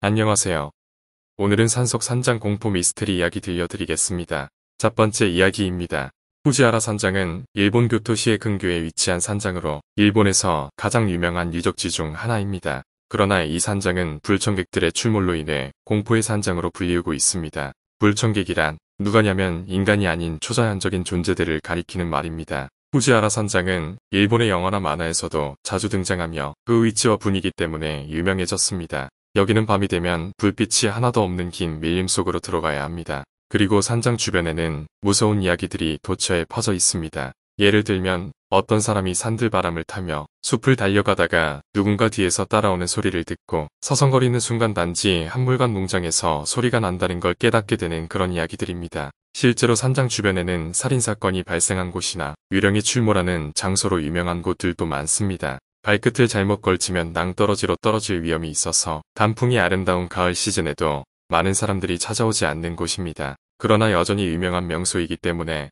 안녕하세요. 오늘은 산속 산장 공포 미스터리 이야기 들려드리겠습니다. 첫 번째 이야기입니다. 후지아라 산장은 일본 교토시의 근교에 위치한 산장으로 일본에서 가장 유명한 유적지 중 하나입니다. 그러나 이 산장은 불청객들의 출몰로 인해 공포의 산장으로 불리우고 있습니다. 불청객이란 누가냐면 인간이 아닌 초자연적인 존재들을 가리키는 말입니다. 후지아라 산장은 일본의 영화나 만화에서도 자주 등장하며 그 위치와 분위기 때문에 유명해졌습니다. 여기는 밤이 되면 불빛이 하나도 없는 긴 밀림 속으로 들어가야 합니다. 그리고 산장 주변에는 무서운 이야기들이 도처에 퍼져 있습니다. 예를 들면 어떤 사람이 산들바람을 타며 숲을 달려가다가 누군가 뒤에서 따라오는 소리를 듣고 서성거리는 순간 단지 한물간 농장에서 소리가 난다는 걸 깨닫게 되는 그런 이야기들입니다. 실제로 산장 주변에는 살인사건이 발생한 곳이나 유령이 출몰하는 장소로 유명한 곳들도 많습니다. 발끝을 잘못 걸치면 낭떠러지로 떨어질 위험이 있어서 단풍이 아름다운 가을 시즌에도 많은 사람들이 찾아오지 않는 곳입니다. 그러나 여전히 유명한 명소이기 때문에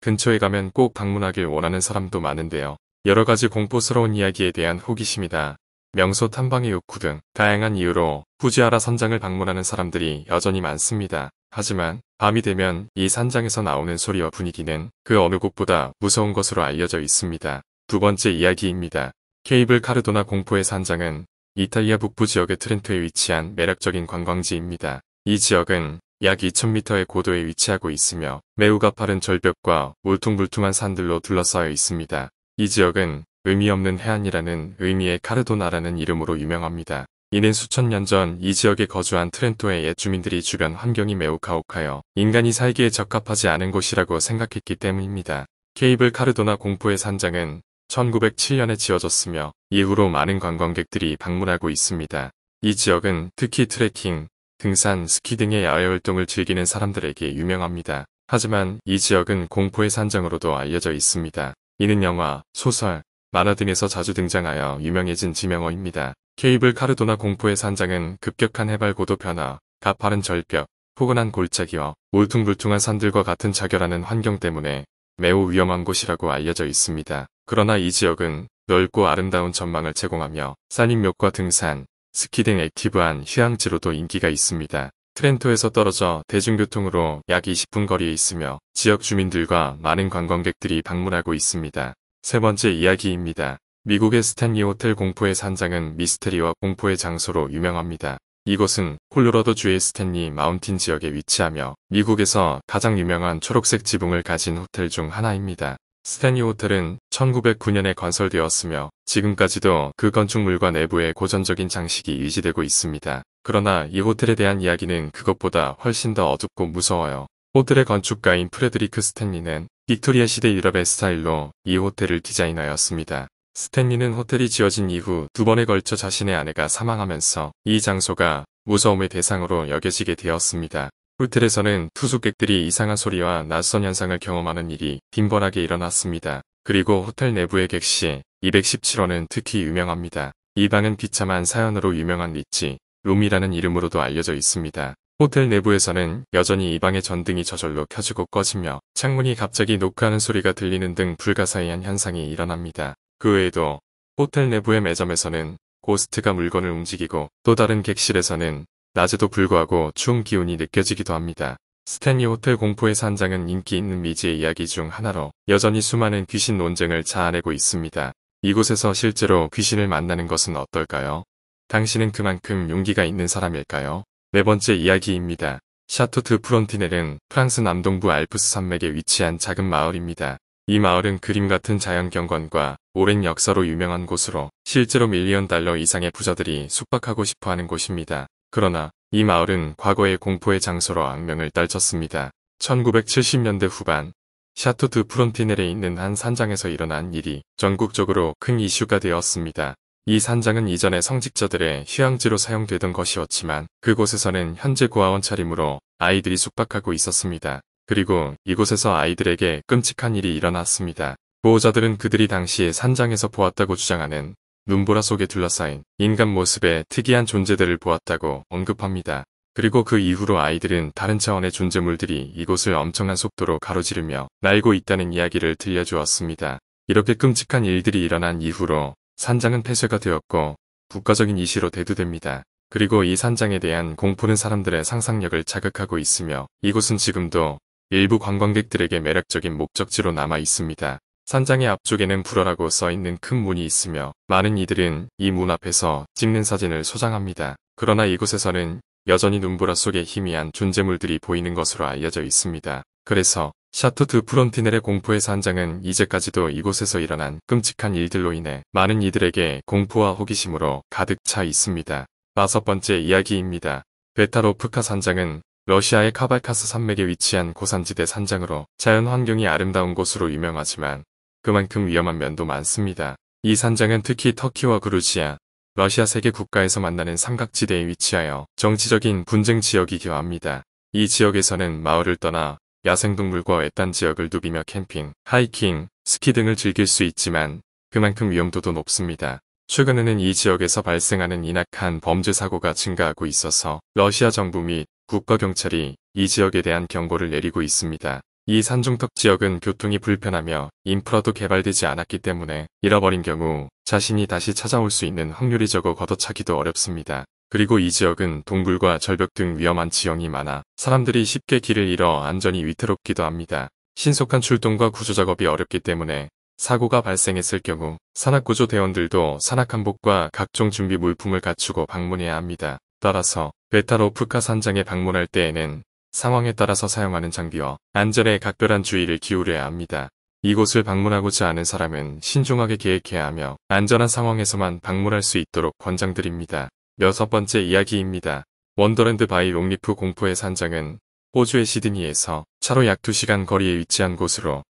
근처에 가면 꼭 방문하길 원하는 사람도 많은데요. 여러 가지 공포스러운 이야기에 대한 호기심이다. 명소 탐방의 욕구 등 다양한 이유로 후지아라 선장을 방문하는 사람들이 여전히 많습니다. 하지만 밤이 되면 이 산장에서 나오는 소리와 분위기는 그 어느 곳보다 무서운 것으로 알려져 있습니다. 두 번째 이야기입니다. 케이블 카르도나 공포의 산장은 이탈리아 북부 지역의 트렌트에 위치한 매력적인 관광지입니다. 이 지역은 약 2000m의 고도에 위치하고 있으며 매우 가파른 절벽과 울퉁불퉁한 산들로 둘러싸여 있습니다. 이 지역은 의미 없는 해안이라는 의미의 카르도나라는 이름으로 유명합니다. 이는 수천 년 전 이 지역에 거주한 트렌토의 옛 주민들이 주변 환경이 매우 가혹하여 인간이 살기에 적합하지 않은 곳이라고 생각했기 때문입니다. 케이블 카르도나 공포의 산장은 1907년에 지어졌으며 이후로 많은 관광객들이 방문하고 있습니다. 이 지역은 특히 트레킹, 등산, 스키 등의 야외 활동을 즐기는 사람들에게 유명합니다. 하지만 이 지역은 공포의 산정으로도 알려져 있습니다. 이는 영화, 소설, 만화 등에서 자주 등장하여 유명해진 지명어입니다. 케이블 카르도나 공포의 산장은 급격한 해발고도 변화, 가파른 절벽, 포근한 골짜기와 울퉁불퉁한 산들과 같은 자결하는 환경 때문에 매우 위험한 곳이라고 알려져 있습니다. 그러나 이 지역은 넓고 아름다운 전망을 제공하며 산림욕과 등산, 스키 등 액티브한 휴양지로도 인기가 있습니다. 트렌토에서 떨어져 대중교통으로 약 20분 거리에 있으며 지역 주민들과 많은 관광객들이 방문하고 있습니다. 세 번째 이야기입니다. 미국의 스탠리 호텔 공포의 산장은 미스테리와 공포의 장소로 유명합니다. 이곳은 콜로라도주의 스탠리 마운틴 지역에 위치하며 미국에서 가장 유명한 초록색 지붕을 가진 호텔 중 하나입니다. 스탠리 호텔은 1909년에 건설되었으며 지금까지도 그 건축물과 내부의 고전적인 장식이 유지되고 있습니다. 그러나 이 호텔에 대한 이야기는 그것보다 훨씬 더 어둡고 무서워요. 호텔의 건축가인 프레드리크 스탠리는 빅토리아 시대 유럽의 스타일로 이 호텔을 디자인하였습니다. 스탠리는 호텔이 지어진 이후 두 번에 걸쳐 자신의 아내가 사망하면서 이 장소가 무서움의 대상으로 여겨지게 되었습니다. 호텔에서는 투숙객들이 이상한 소리와 낯선 현상을 경험하는 일이 빈번하게 일어났습니다. 그리고 호텔 내부의 객실 217호는 특히 유명합니다. 이 방은 비참한 사연으로 유명한 리치, 룸이라는 이름으로도 알려져 있습니다. 호텔 내부에서는 여전히 이 방의 전등이 저절로 켜지고 꺼지며 창문이 갑자기 노크하는 소리가 들리는 등 불가사의한 현상이 일어납니다. 그 외에도 호텔 내부의 매점에서는 고스트가 물건을 움직이고 또 다른 객실에서는 낮에도 불구하고 추운 기운이 느껴지기도 합니다. 스탠리 호텔 공포의 산장은 인기 있는 미지의 이야기 중 하나로 여전히 수많은 귀신 논쟁을 자아내고 있습니다. 이곳에서 실제로 귀신을 만나는 것은 어떨까요? 당신은 그만큼 용기가 있는 사람일까요? 네 번째 이야기입니다. 샤토트 프론티넬은 프랑스 남동부 알프스 산맥에 위치한 작은 마을입니다. 이 마을은 그림 같은 자연 경관과 오랜 역사로 유명한 곳으로 실제로 밀리언 달러 이상의 부자들이 숙박하고 싶어 하는 곳입니다. 그러나 이 마을은 과거의 공포의 장소로 악명을 떨쳤습니다. 1970년대 후반 샤토 드 프론티넬에 있는 한 산장에서 일어난 일이 전국적으로 큰 이슈가 되었습니다. 이 산장은 이전에 성직자들의 휴양지로 사용되던 것이었지만 그곳에서는 현재 고아원 차림으로 아이들이 숙박하고 있었습니다. 그리고 이곳에서 아이들에게 끔찍한 일이 일어났습니다. 보호자들은 그들이 당시 산장에서 보았다고 주장하는 눈보라 속에 둘러싸인 인간 모습의 특이한 존재들을 보았다고 언급합니다. 그리고 그 이후로 아이들은 다른 차원의 존재물들이 이곳을 엄청난 속도로 가로지르며 날고 있다는 이야기를 들려주었습니다. 이렇게 끔찍한 일들이 일어난 이후로 산장은 폐쇄가 되었고 국가적인 이슈로 대두됩니다. 그리고 이 산장에 대한 공포는 사람들의 상상력을 자극하고 있으며 이곳은 지금도 일부 관광객들에게 매력적인 목적지로 남아 있습니다. 산장의 앞쪽에는 불어라고 써있는 큰 문이 있으며 많은 이들은 이 문 앞에서 찍는 사진을 소장합니다. 그러나 이곳에서는 여전히 눈보라 속에 희미한 존재물들이 보이는 것으로 알려져 있습니다. 그래서 샤토트 프론티넬의 공포의 산장은 이제까지도 이곳에서 일어난 끔찍한 일들로 인해 많은 이들에게 공포와 호기심으로 가득 차 있습니다. 다섯 번째 이야기입니다. 베타로프카 산장은 러시아의 카발카스 산맥에 위치한 고산지대 산장으로 자연 환경이 아름다운 곳으로 유명하지만 그만큼 위험한 면도 많습니다. 이 산장은 특히 터키와 그루지아, 러시아 세계 국가에서 만나는 삼각지대에 위치하여 정치적인 분쟁 지역이기도 합니다. 이 지역에서는 마을을 떠나 야생동물과 외딴 지역을 누비며 캠핑, 하이킹, 스키 등을 즐길 수 있지만 그만큼 위험도도 높습니다. 최근에는 이 지역에서 발생하는 인악한 범죄 사고가 증가하고 있어서 러시아 정부 및 국가경찰이 이 지역에 대한 경고를 내리고 있습니다. 이 산중턱 지역은 교통이 불편하며 인프라도 개발되지 않았기 때문에 잃어버린 경우 자신이 다시 찾아올 수 있는 확률이 적어 걷어차기도 어렵습니다. 그리고 이 지역은 동굴과 절벽 등 위험한 지형이 많아 사람들이 쉽게 길을 잃어 안전이 위태롭기도 합니다. 신속한 출동과 구조 작업이 어렵기 때문에 사고가 발생했을 경우 산악구조 대원들도 산악한복과 각종 준비 물품을 갖추고 방문해야 합니다. 따라서 베타로프카 산장에 방문할 때에는 상황에 따라서 사용하는 장비와 안전에 각별한 주의를 기울여야 합니다. 이곳을 방문하고자 하는 사람은 신중하게 계획해야 하며 안전한 상황에서만 방문할 수 있도록 권장드립니다. 여섯 번째 이야기입니다. 원더랜드 바이 롱리프 공포의 산장은 호주의 시드니에서 차로 약 2시간 거리에 위치한 곳으로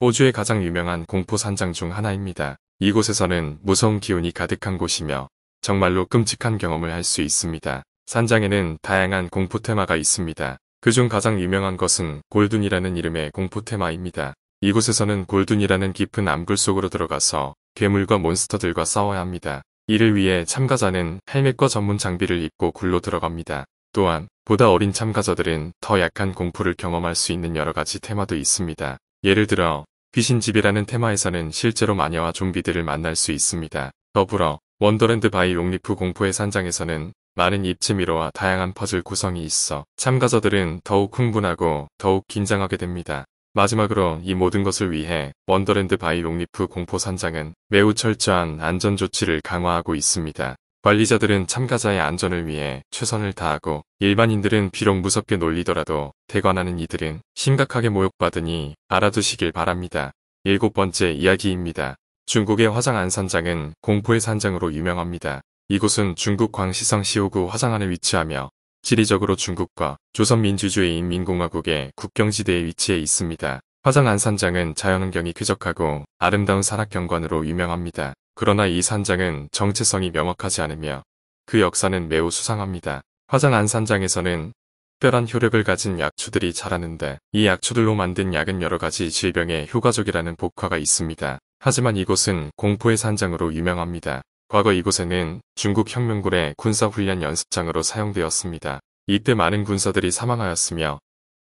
호주의 가장 유명한 공포 산장 중 하나입니다. 이곳에서는 무서운 기운이 가득한 곳이며 정말로 끔찍한 경험을 할 수 있습니다. 산장에는 다양한 공포 테마가 있습니다. 그중 가장 유명한 것은 골 d 이라는 이름의 공포 테마입니다. 이곳에서는 골 d 이라는 깊은 암굴 속으로 들어가서 괴물과 몬스터들과 싸워야 합니다. 이를 위해 참가자는 헬멧과 전문 장비를 입고 굴로 들어갑니다. 또한 보다 어린 참가자들은 더 약한 공포를 경험할 수 있는 여러가지 테마도 있습니다. 예를 들어 귀신집이라는 테마에서는 실제로 마녀와 좀비들을 만날 수 있습니다. 더불어 원더랜드 바이 용리프 공포의 산장에서는 많은 입체미로와 다양한 퍼즐 구성이 있어 참가자들은 더욱 흥분하고 더욱 긴장하게 됩니다. 마지막으로 이 모든 것을 위해 원더랜드 바이 롱리프 공포산장은 매우 철저한 안전조치를 강화하고 있습니다. 관리자들은 참가자의 안전을 위해 최선을 다하고 일반인들은 비록 무섭게 놀리더라도 대관하는 이들은 심각하게 모욕받으니 알아두시길 바랍니다. 일곱 번째 이야기입니다. 중국의 화장안산장은 공포의 산장으로 유명합니다. 이곳은 중국 광시성 시오구 화장안에 위치하며 지리적으로 중국과 조선민주주의 인민공화국의 국경지대에 위치해 있습니다. 화장안 산장은 자연환경이 쾌적하고 아름다운 산악경관으로 유명합니다. 그러나 이 산장은 정체성이 명확하지 않으며 그 역사는 매우 수상합니다. 화장안 산장에서는 특별한 효력을 가진 약초들이 자라는데 이 약초들로 만든 약은 여러가지 질병에 효과적이라는 복화가 있습니다. 하지만 이곳은 공포의 산장으로 유명합니다. 과거 이곳에는 중국 혁명군의 군사훈련 연습장으로 사용되었습니다. 이때 많은 군사들이 사망하였으며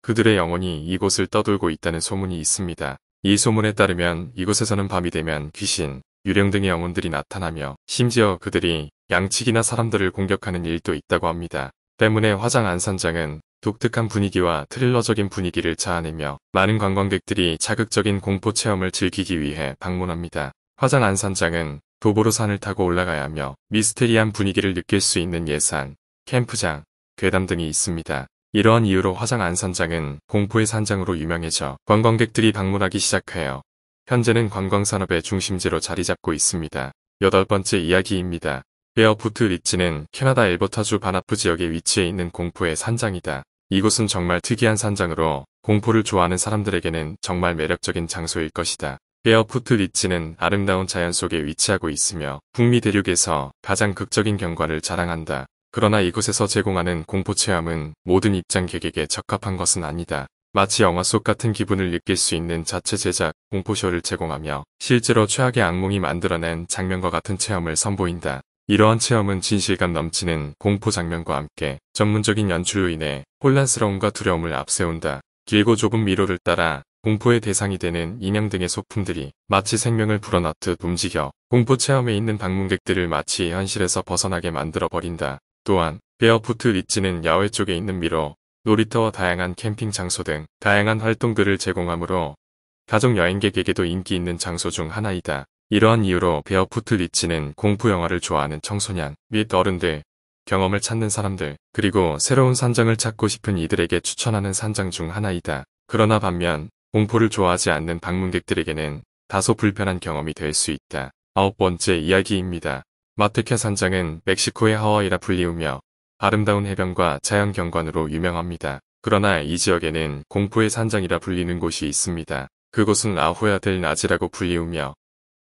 그들의 영혼이 이곳을 떠돌고 있다는 소문이 있습니다. 이 소문에 따르면 이곳에서는 밤이 되면 귀신, 유령 등의 영혼들이 나타나며 심지어 그들이 양치기나 사람들을 공격하는 일도 있다고 합니다. 때문에 화장 안산장은 독특한 분위기와 트릴러적인 분위기를 자아내며 많은 관광객들이 자극적인 공포 체험을 즐기기 위해 방문합니다. 화장 안산장은 도보로산을 타고 올라가야 하며 미스테리한 분위기를 느낄 수 있는 예산, 캠프장, 괴담 등이 있습니다. 이러한 이유로 화장 안산장은 공포의 산장으로 유명해져 관광객들이 방문하기 시작하여 현재는 관광산업의 중심지로 자리 잡고 있습니다. 여덟 번째 이야기입니다. 베어포트 리치는 캐나다 엘버타주 반아프 지역에 위치해 있는 공포의 산장이다. 이곳은 정말 특이한 산장으로 공포를 좋아하는 사람들에게는 정말 매력적인 장소일 것이다. 베어푸트 리치는 아름다운 자연 속에 위치하고 있으며 북미 대륙에서 가장 극적인 경관을 자랑한다. 그러나 이곳에서 제공하는 공포 체험은 모든 입장객에게 적합한 것은 아니다. 마치 영화 속 같은 기분을 느낄 수 있는 자체 제작 공포쇼를 제공하며 실제로 최악의 악몽이 만들어낸 장면과 같은 체험을 선보인다. 이러한 체험은 진실감 넘치는 공포 장면과 함께 전문적인 연출로 인해 혼란스러움과 두려움을 앞세운다. 길고 좁은 미로를 따라 공포의 대상이 되는 인형 등의 소품들이 마치 생명을 불어넣듯 움직여 공포 체험에 있는 방문객들을 마치 현실에서 벗어나게 만들어버린다. 또한 베어푸트 리치는 야외 쪽에 있는 미로, 놀이터와 다양한 캠핑 장소 등 다양한 활동들을 제공하므로 가족 여행객에게도 인기 있는 장소 중 하나이다. 이러한 이유로 베어푸트 리치는 공포 영화를 좋아하는 청소년 및 어른들, 경험을 찾는 사람들, 그리고 새로운 산장을 찾고 싶은 이들에게 추천하는 산장 중 하나이다. 그러나 반면 공포를 좋아하지 않는 방문객들에게는 다소 불편한 경험이 될 수 있다. 아홉 번째 이야기입니다. 마테케 산장은 멕시코의 하와이라 불리우며 아름다운 해변과 자연 경관으로 유명합니다. 그러나 이 지역에는 공포의 산장이라 불리는 곳이 있습니다. 그곳은 아호야 델 나지라고 불리우며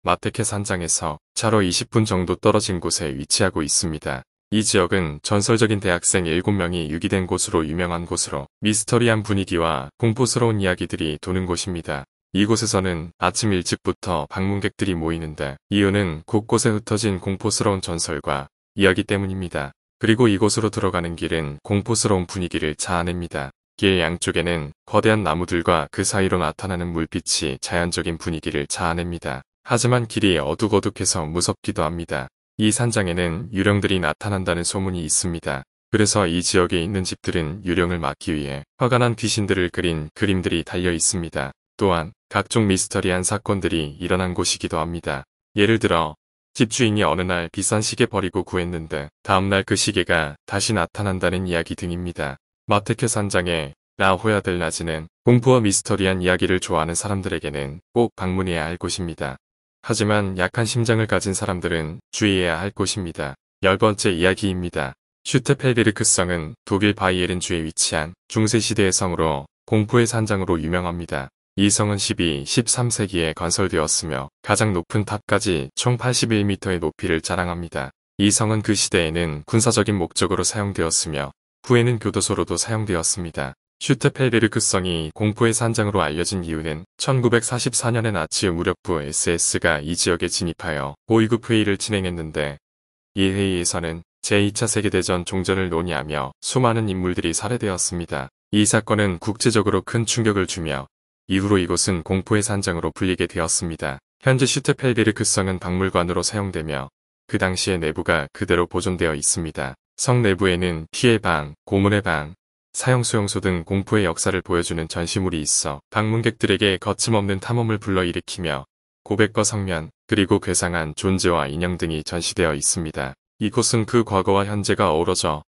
마테케 산장에서 차로 20분 정도 떨어진 곳에 위치하고 있습니다. 이 지역은 전설적인 대학생 7명이 유기된 곳으로 유명한 곳으로 미스터리한 분위기와 공포스러운 이야기들이 도는 곳입니다. 이곳에서는 아침 일찍부터 방문객들이 모이는데 이유는 곳곳에 흩어진 공포스러운 전설과 이야기 때문입니다. 그리고 이곳으로 들어가는 길은 공포스러운 분위기를 자아냅니다. 길 양쪽에는 거대한 나무들과 그 사이로 나타나는 물빛이 자연적인 분위기를 자아냅니다. 하지만 길이 어둑어둑해서 무섭기도 합니다. 이 산장에는 유령들이 나타난다는 소문이 있습니다. 그래서 이 지역에 있는 집들은 유령을 막기 위해 화가 난 귀신들을 그린 그림들이 달려 있습니다. 또한 각종 미스터리한 사건들이 일어난 곳이기도 합니다. 예를 들어 집주인이 어느 날 비싼 시계 버리고 구했는데 다음날 그 시계가 다시 나타난다는 이야기 등입니다. 마테케 산장의 라호야델 라지는 공포와 미스터리한 이야기를 좋아하는 사람들에게는 꼭 방문해야 할 곳입니다. 하지만 약한 심장을 가진 사람들은 주의해야 할 곳입니다. 열 번째 이야기입니다. 슈테펠베르크성은 독일 바이에른 주에 위치한 중세시대의 성으로 공포의 산장으로 유명합니다. 이 성은 12, 13세기에 건설되었으며 가장 높은 탑까지 총 81m의 높이를 자랑합니다. 이 성은 그 시대에는 군사적인 목적으로 사용되었으며 후에는 교도소로도 사용되었습니다. 슈테펠베르크성이 공포의 산장으로 알려진 이유는 1 9 4 4년의 나치 무력부 SS가 이 지역에 진입하여 고위급 회의를 진행했는데 이 회의에서는 제2차 세계대전 종전을 논의하며 수많은 인물들이 살해되었습니다. 이 사건은 국제적으로 큰 충격을 주며 이후로 이곳은 공포의 산장으로 불리게 되었습니다. 현재 슈테펠베르크성은 박물관으로 사용되며 그 당시의 내부가 그대로 보존되어 있습니다. 성 내부에는 피해 방, 고문의 방, 사형수용소 등 공포의 역사를 보여주는 전시물이 있어 방문객들에게 거침없는 탐험을 불러일으키며 고백과 성면, 그리고 괴상한 존재와 인형 등이 전시되어 있습니다. 이곳은 그 과거와 현재가 어우러져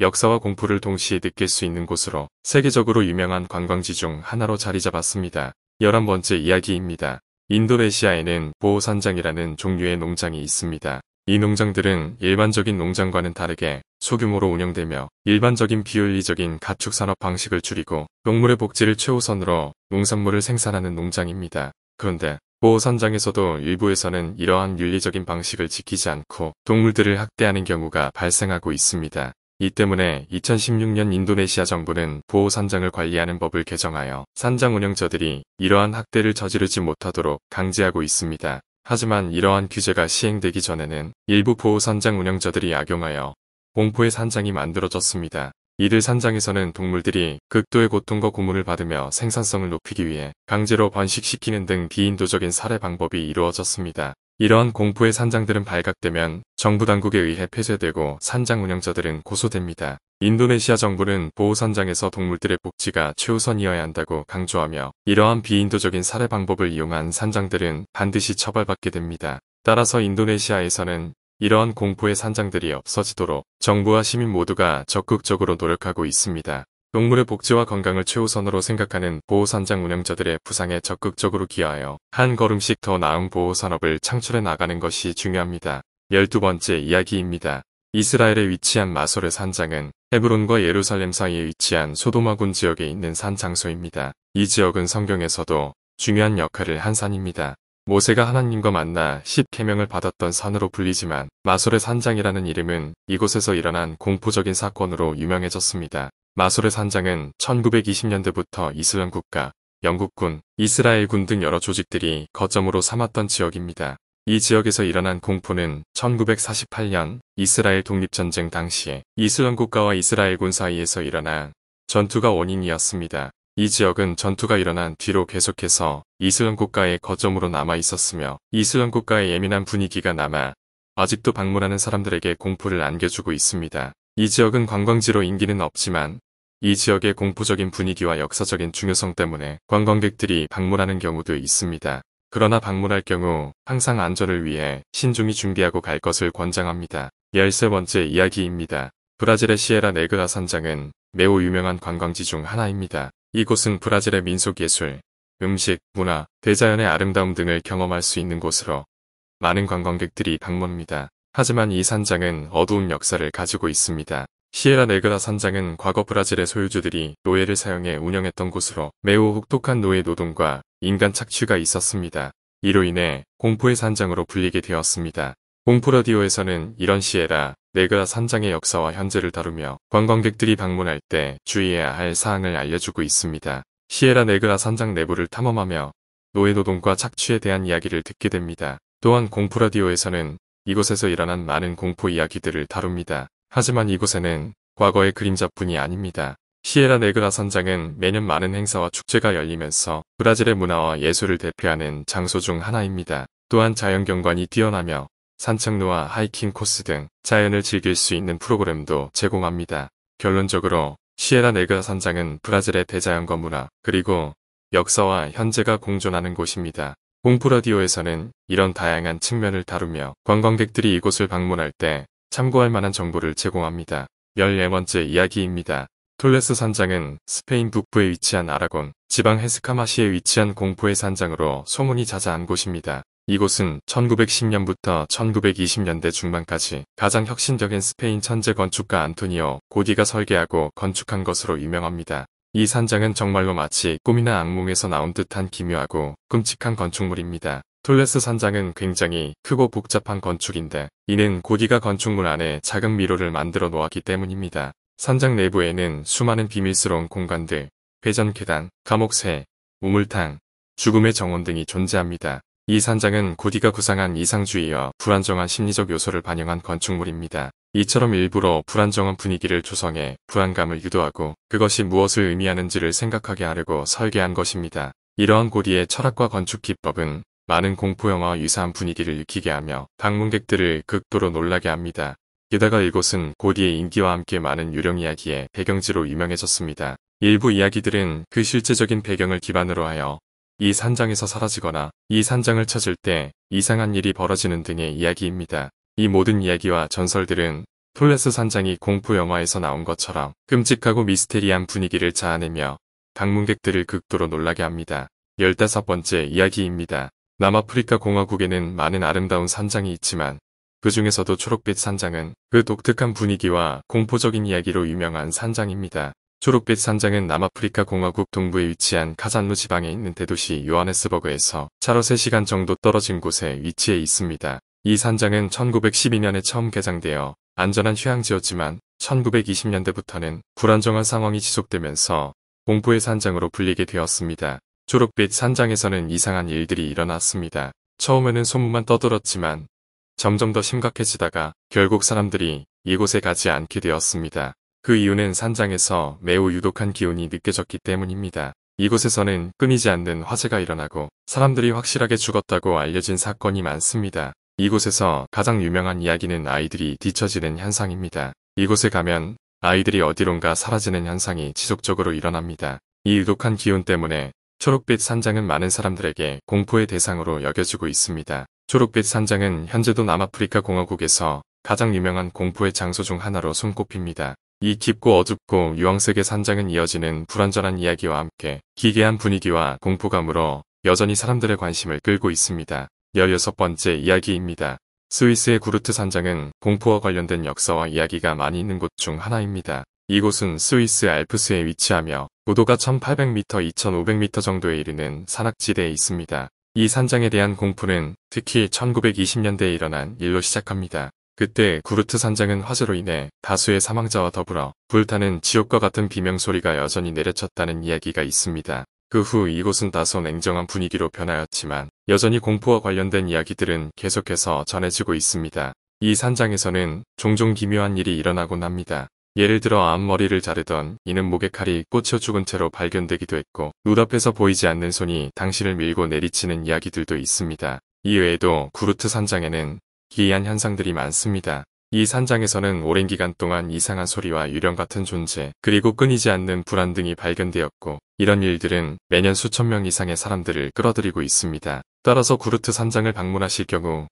역사와 공포를 동시에 느낄 수 있는 곳으로 세계적으로 유명한 관광지 중 하나로 자리 잡았습니다. 11번째 이야기입니다. 인도네시아에는 보호산장이라는 종류의 농장이 있습니다. 이 농장들은 일반적인 농장과는 다르게 소규모로 운영되며 일반적인 비윤리적인 가축산업 방식을 줄이고 동물의 복지를 최우선으로 농산물을 생산하는 농장입니다. 그런데 보호선장에서도 일부에서는 이러한 윤리적인 방식을 지키지 않고 동물들을 학대하는 경우가 발생하고 있습니다. 이 때문에 2016년 인도네시아 정부는 보호산장을 관리하는 법을 개정하여 산장 운영자들이 이러한 학대를 저지르지 못하도록 강제하고 있습니다. 하지만 이러한 규제가 시행되기 전에는 일부 보호산장 운영자들이 악용하여 공포의 산장이 만들어졌습니다. 이들 산장에서는 동물들이 극도의 고통과 고문을 받으며 생산성을 높이기 위해 강제로 번식시키는 등 비인도적인 살해 방법이 이루어졌습니다. 이러한 공포의 산장들은 발각되면 정부 당국에 의해 폐쇄되고 산장 운영자들은 고소됩니다. 인도네시아 정부는 보호산장에서 동물들의 복지가 최우선이어야 한다고 강조하며 이러한 비인도적인 살해 방법을 이용한 산장들은 반드시 처벌받게 됩니다. 따라서 인도네시아에서는 이러한 공포의 산장들이 없어지도록 정부와 시민 모두가 적극적으로 노력하고 있습니다. 동물의 복지와 건강을 최우선으로 생각하는 보호산장 운영자들의 부상에 적극적으로 기여하여 한 걸음씩 더 나은 보호산업을 창출해 나가는 것이 중요합니다. 12번째 이야기입니다. 이스라엘에 위치한 마소르 산장은 헤브론과 예루살렘 사이에 위치한 소도마군 지역에 있는 산 장소입니다. 이 지역은 성경에서도 중요한 역할을 한 산입니다. 모세가 하나님과 만나 1 0개명을 받았던 산으로 불리지만 마솔의 산장이라는 이름은 이곳에서 일어난 공포적인 사건으로 유명해졌습니다. 마술의 산장은 1920년대부터 이슬람 국가, 영국군, 이스라엘군 등 여러 조직들이 거점으로 삼았던 지역입니다. 이 지역에서 일어난 공포는 1948년 이스라엘 독립전쟁 당시에 이슬람 국가와 이스라엘군 사이에서 일어난 전투가 원인이었습니다. 이 지역은 전투가 일어난 뒤로 계속해서 이슬람 국가의 거점으로 남아 있었으며 이슬람 국가의 예민한 분위기가 남아 아직도 방문하는 사람들에게 공포를 안겨주고 있습니다. 이 지역은 관광지로 인기는 없지만 이 지역의 공포적인 분위기와 역사적인 중요성 때문에 관광객들이 방문하는 경우도 있습니다. 그러나 방문할 경우 항상 안전을 위해 신중히 준비하고 갈 것을 권장합니다. 열세 번째 이야기입니다. 브라질의 시에라 네그라 산장은 매우 유명한 관광지 중 하나입니다. 이곳은 브라질의 민속예술, 음식, 문화, 대자연의 아름다움 등을 경험할 수 있는 곳으로 많은 관광객들이 방문합니다. 하지만 이 산장은 어두운 역사를 가지고 있습니다. 시에라 네그라 산장은 과거 브라질의 소유주들이 노예를 사용해 운영했던 곳으로 매우 혹독한 노예 노동과 인간 착취가 있었습니다. 이로 인해 공포의 산장으로 불리게 되었습니다. 공포라디오에서는 이런 시에라 네그라 산장의 역사와 현재를 다루며 관광객들이 방문할 때 주의해야 할 사항을 알려주고 있습니다. 시에라 네그라 산장 내부를 탐험하며 노예노동과 착취에 대한 이야기를 듣게 됩니다. 또한 공포라디오에서는 이곳에서 일어난 많은 공포 이야기들을 다룹니다. 하지만 이곳에는 과거의 그림자뿐이 아닙니다. 시에라 네그라 선장은 매년 많은 행사와 축제가 열리면서 브라질의 문화와 예술을 대표하는 장소 중 하나입니다. 또한 자연경관이 뛰어나며 산책로와 하이킹 코스 등 자연을 즐길 수 있는 프로그램도 제공합니다. 결론적으로 시에라 네그라 산장은 브라질의 대자연과 문화 그리고 역사와 현재가 공존하는 곳입니다. 공포라디오에서는 이런 다양한 측면을 다루며 관광객들이 이곳을 방문할 때 참고할 만한 정보를 제공합니다. 14번째 이야기입니다. 톨레스 산장은 스페인 북부에 위치한 아라곤, 지방 헤스카마시에 위치한 공포의 산장으로 소문이 자자한 곳입니다. 이곳은 1910년부터 1920년대 중반까지 가장 혁신적인 스페인 천재 건축가 안토니오 고디가 설계하고 건축한 것으로 유명합니다. 이 산장은 정말로 마치 꿈이나 악몽에서 나온 듯한 기묘하고 끔찍한 건축물입니다. 톨레스 산장은 굉장히 크고 복잡한 건축인데 이는 고기가 건축물 안에 작은 미로를 만들어 놓았기 때문입니다. 산장 내부에는 수많은 비밀스러운 공간들, 회전 계단, 감옥새, 우물탕, 죽음의 정원 등이 존재합니다. 이 산장은 고디가 구상한 이상주의와 불안정한 심리적 요소를 반영한 건축물입니다. 이처럼 일부러 불안정한 분위기를 조성해 불안감을 유도하고 그것이 무엇을 의미하는지를 생각하게 하려고 설계한 것입니다. 이러한 고디의 철학과 건축 기법은 많은 공포영화 유사한 분위기를 익히게 하며 방문객들을 극도로 놀라게 합니다. 게다가 이곳은 고디의 인기와 함께 많은 유령 이야기의 배경지로 유명해졌습니다. 일부 이야기들은 그 실제적인 배경을 기반으로 하여 이 산장에서 사라지거나 이 산장을 찾을 때 이상한 일이 벌어지는 등의 이야기입니다. 이 모든 이야기와 전설들은 톨레스 산장이 공포 영화에서 나온 것처럼 끔찍하고 미스테리한 분위기를 자아내며 방문객들을 극도로 놀라게 합니다. 15번째 이야기입니다. 남아프리카 공화국에는 많은 아름다운 산장이 있지만 그 중에서도 초록빛 산장은 그 독특한 분위기와 공포적인 이야기로 유명한 산장입니다. 초록빛 산장은 남아프리카 공화국 동부에 위치한 카잔루 지방에 있는 대도시 요하네스버그에서 차로 3시간 정도 떨어진 곳에 위치해 있습니다. 이 산장은 1912년에 처음 개장되어 안전한 휴양지였지만 1920년대부터는 불안정한 상황이 지속되면서 공포의 산장으로 불리게 되었습니다. 초록빛 산장에서는 이상한 일들이 일어났습니다. 처음에는 소문만 떠돌었지만 점점 더 심각해지다가 결국 사람들이 이곳에 가지 않게 되었습니다. 그 이유는 산장에서 매우 유독한 기운이 느껴졌기 때문입니다. 이곳에서는 끊이지 않는 화재가 일어나고 사람들이 확실하게 죽었다고 알려진 사건이 많습니다. 이곳에서 가장 유명한 이야기는 아이들이 뒤처지는 현상입니다. 이곳에 가면 아이들이 어디론가 사라지는 현상이 지속적으로 일어납니다. 이 유독한 기운 때문에 초록빛 산장은 많은 사람들에게 공포의 대상으로 여겨지고 있습니다. 초록빛 산장은 현재도 남아프리카 공화국에서 가장 유명한 공포의 장소 중 하나로 손꼽힙니다. 이 깊고 어둡고 유황색의 산장은 이어지는 불안전한 이야기와 함께 기괴한 분위기와 공포감으로 여전히 사람들의 관심을 끌고 있습니다. 16번째 이야기입니다. 스위스의 구르트 산장은 공포와 관련된 역사와 이야기가 많이 있는 곳 중 하나입니다. 이곳은 스위스 알프스에 위치하며 고도가 1800m, 2500m 정도에 이르는 산악지대에 있습니다. 이 산장에 대한 공포는 특히 1920년대에 일어난 일로 시작합니다. 그때 구르트 산장은 화재로 인해 다수의 사망자와 더불어 불타는 지옥과 같은 비명소리가 여전히 내려쳤다는 이야기가 있습니다. 그 후 이곳은 다소 냉정한 분위기로 변하였지만 여전히 공포와 관련된 이야기들은 계속해서 전해지고 있습니다. 이 산장에서는 종종 기묘한 일이 일어나곤 합니다. 예를 들어 앞머리를 자르던 이는 목에 칼이 꽂혀 죽은 채로 발견되기도 했고 눈앞에서 보이지 않는 손이 당신을 밀고 내리치는 이야기들도 있습니다. 이외에도 구르트 산장에는 기이한 현상들이 많습니다. 이 산장에서는 오랜 기간 동안 이상한 소리와 유령 같은 존재 그리고 끊이지 않는 불안 등이 발견되었고 이런 일들은 매년 수천 명 이상의 사람들을 끌어들이고 있습니다. 따라서 구르트 산장을 방문하실 경우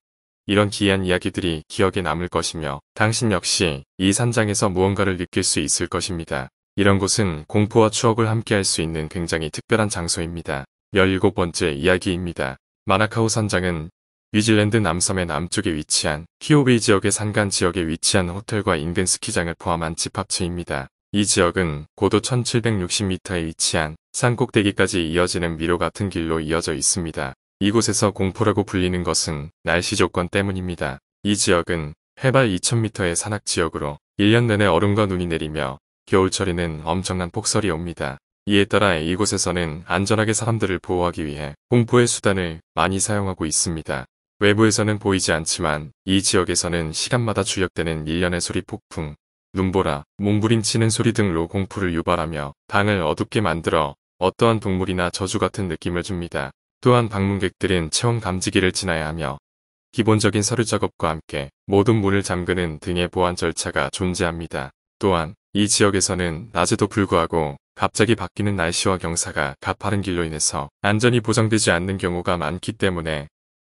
이런 기이한 이야기들이 기억에 남을 것이며 당신 역시 이 산장에서 무언가를 느낄 수 있을 것입니다. 이런 곳은 공포와 추억을 함께할 수 있는 굉장히 특별한 장소입니다. 17번째 이야기입니다. 마나카오 산장은 뉴질랜드 남섬의 남쪽에 위치한 키오비 지역의 산간 지역에 위치한 호텔과 인근 스키장을 포함한 집합체입니다. 이 지역은 고도 1760m에 위치한 산 꼭대기까지 이어지는 미로 같은 길로 이어져 있습니다. 이곳에서 공포라고 불리는 것은 날씨 조건 때문입니다. 이 지역은 해발 2000m의 산악 지역으로 1년 내내 얼음과 눈이 내리며 겨울철에는 엄청난 폭설이 옵니다. 이에 따라 이곳에서는 안전하게 사람들을 보호하기 위해 공포의 수단을 많이 사용하고 있습니다. 외부에서는 보이지 않지만 이 지역에서는 시간마다 주역되는 일련의 소리 폭풍, 눈보라, 몸부림치는 소리 등로 으 공포를 유발하며 방을 어둡게 만들어 어떠한 동물이나 저주 같은 느낌을 줍니다. 또한 방문객들은 체온 감지기를 지나야 하며 기본적인 서류 작업과 함께 모든 문을 잠그는 등의 보안 절차가 존재합니다. 또한 이 지역에서는 낮에도 불구하고 갑자기 바뀌는 날씨와 경사가 가파른 길로 인해서 안전이 보장되지 않는 경우가 많기 때문에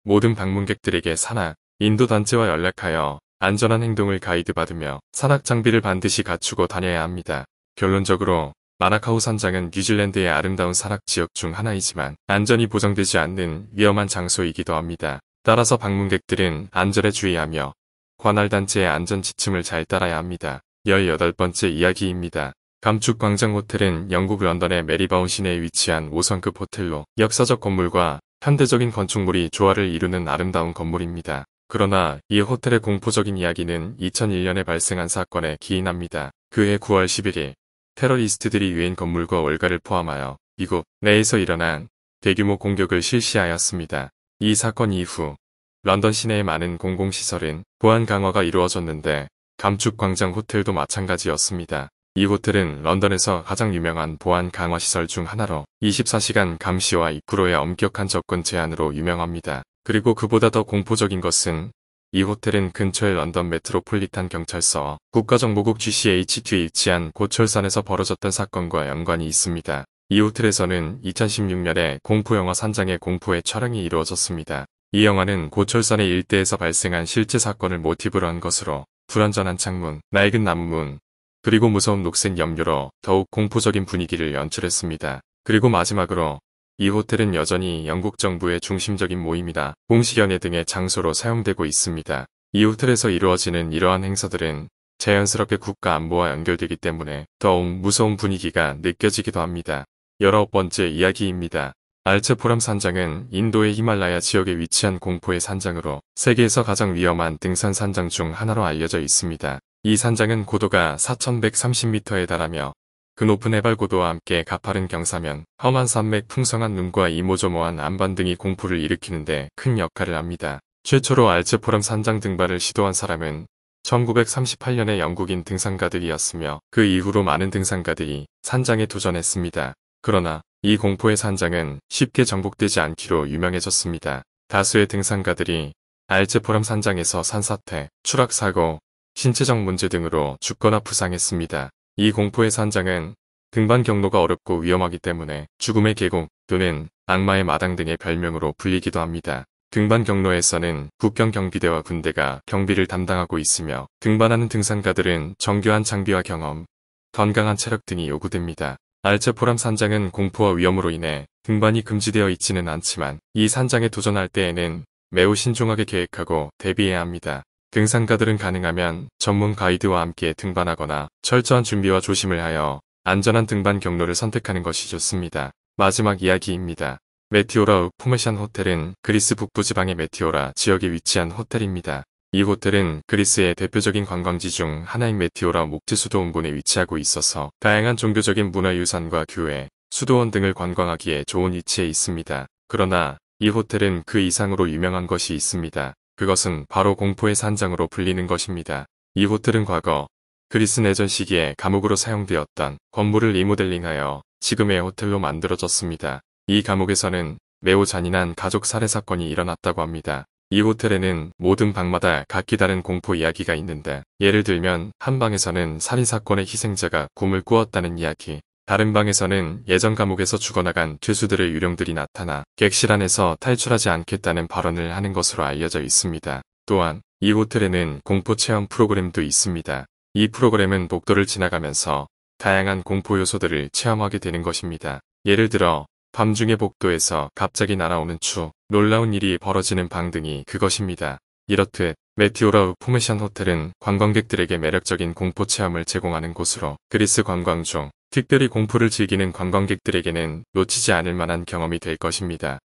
모든 방문객들에게 산악, 인도단체와 연락하여 안전한 행동을 가이드받으며 산악 장비를 반드시 갖추고 다녀야 합니다. 결론적으로 마나카우 산장은 뉴질랜드의 아름다운 산악 지역 중 하나이지만 안전이 보장되지 않는 위험한 장소이기도 합니다. 따라서 방문객들은 안전에 주의하며 관할단체의 안전 지침을 잘 따라야 합니다. 18번째 이야기입니다. 감축 광장 호텔은 영국 런던의 메리바운 시내에 위치한 5성급 호텔로 역사적 건물과 현대적인 건축물이 조화를 이루는 아름다운 건물입니다. 그러나 이 호텔의 공포적인 이야기는 2001년에 발생한 사건에 기인합니다. 그해 9월 11일 테러리스트들이 유엔 건물과 월가를 포함하여 미국 내에서 일어난 대규모 공격을 실시하였습니다. 이 사건 이후 런던 시내의 많은 공공시설은 보안 강화가 이루어졌는데 감축광장 호텔도 마찬가지였습니다. 이 호텔은 런던에서 가장 유명한 보안 강화 시설 중 하나로 24시간 감시와 입구로의 엄격한 접근 제한으로 유명합니다. 그리고 그보다 더 공포적인 것은 이 호텔은 근처의 런던 메트로폴리탄 경찰서 국가정보국 GCH 뒤에 위치한 고철산에서 벌어졌던 사건과 연관이 있습니다. 이 호텔에서는 2016년에 공포영화 산장의 공포의 촬영이 이루어졌습니다. 이 영화는 고철산의 일대에서 발생한 실제 사건을 모티브로 한 것으로 불완전한 창문, 낡은 나무문, 그리고 무서운 녹색 염료로 더욱 공포적인 분위기를 연출했습니다. 그리고 마지막으로 이 호텔은 여전히 영국 정부의 중심적인 모임이다. 공식연회 등의 장소로 사용되고 있습니다. 이 호텔에서 이루어지는 이러한 행사들은 자연스럽게 국가 안보와 연결되기 때문에 더욱 무서운 분위기가 느껴지기도 합니다. 여러 번째 이야기입니다. 알체포람 산장은 인도의 히말라야 지역에 위치한 공포의 산장으로 세계에서 가장 위험한 등산 산장 중 하나로 알려져 있습니다. 이 산장은 고도가 4130m에 달하며 그 높은 해발고도와 함께 가파른 경사면, 험한 산맥 풍성한 눈과 이모저모한 안반 등이 공포를 일으키는데 큰 역할을 합니다. 최초로 알츠포럼 산장 등반을 시도한 사람은 1938년에 영국인 등산가들이었으며 그 이후로 많은 등산가들이 산장에 도전했습니다. 그러나 이 공포의 산장은 쉽게 정복되지 않기로 유명해졌습니다. 다수의 등산가들이 알츠포럼 산장에서 산사태, 추락사고, 신체적 문제 등으로 죽거나 부상했습니다. 이 공포의 산장은 등반 경로가 어렵고 위험하기 때문에 죽음의 계곡 또는 악마의 마당 등의 별명으로 불리기도 합니다. 등반 경로에서는 국경 경비대와 군대가 경비를 담당하고 있으며 등반하는 등산가들은 정교한 장비와 경험, 건강한 체력 등이 요구됩니다. 알체포람 산장은 공포와 위험으로 인해 등반이 금지되어 있지는 않지만 이 산장에 도전할 때에는 매우 신중하게 계획하고 대비해야 합니다. 등산가들은 가능하면 전문 가이드와 함께 등반하거나 철저한 준비와 조심을 하여 안전한 등반 경로를 선택하는 것이 좋습니다. 마지막 이야기입니다. 메티오라 포메션 호텔은 그리스 북부지방의 메티오라 지역에 위치한 호텔입니다. 이 호텔은 그리스의 대표적인 관광지 중 하나인 메티오라 목지 수도원본에 위치하고 있어서 다양한 종교적인 문화유산과 교회, 수도원 등을 관광하기에 좋은 위치에 있습니다. 그러나 이 호텔은 그 이상으로 유명한 것이 있습니다. 그것은 바로 공포의 산장으로 불리는 것입니다. 이 호텔은 과거 그리스 내전 시기에 감옥으로 사용되었던 건물을 리모델링하여 지금의 호텔로 만들어졌습니다. 이 감옥에서는 매우 잔인한 가족 살해 사건이 일어났다고 합니다. 이 호텔에는 모든 방마다 각기 다른 공포 이야기가 있는데 예를 들면 한 방에서는 살인 사건의 희생자가 꿈을 꾸었다는 이야기 다른 방에서는 예전 감옥에서 죽어나간 죄수들의 유령들이 나타나 객실 안에서 탈출하지 않겠다는 발언을 하는 것으로 알려져 있습니다. 또한 이 호텔에는 공포체험 프로그램도 있습니다. 이 프로그램은 복도를 지나가면서 다양한 공포 요소들을 체험하게 되는 것입니다. 예를 들어 밤중에 복도에서 갑자기 날아오는 추, 놀라운 일이 벌어지는 방 등이 그것입니다. 이렇듯 메티오라 우 포메션 호텔은 관광객들에게 매력적인 공포 체험을 제공하는 곳으로 그리스 관광 중 특별히 공포를 즐기는 관광객들에게는 놓치지 않을 만한 경험이 될 것입니다.